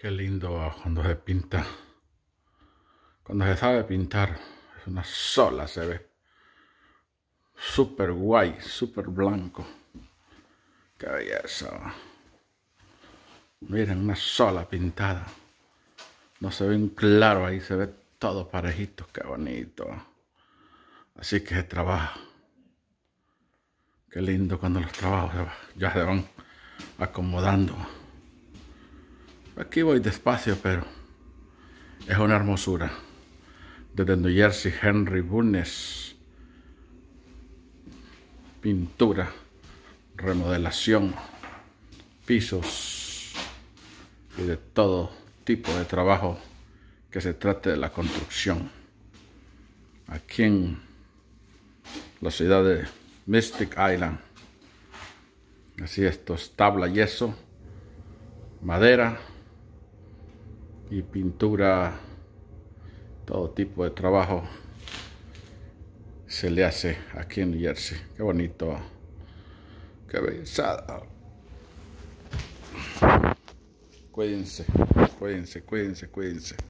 Qué lindo cuando se pinta. Cuando se sabe pintar. Es una sola se ve. Súper guay, súper blanco. Qué belleza. Miren, una sola pintada. No se ve un claro ahí, se ve todo parejito. Qué bonito. Así que se trabaja. Qué lindo cuando los trabajos ya se van acomodando. Aquí voy despacio, pero es una hermosura. Desde New Jersey, Henry Bunes. Pintura, remodelación, pisos y de todo tipo de trabajo que se trate de la construcción. Aquí en la ciudad de Mystic Island. Así esto es tabla, yeso, madera y pintura, todo tipo de trabajo se le hace aquí en Jersey. Qué bonito, qué belleza. Cuídense, cuídense, cuídense, cuídense.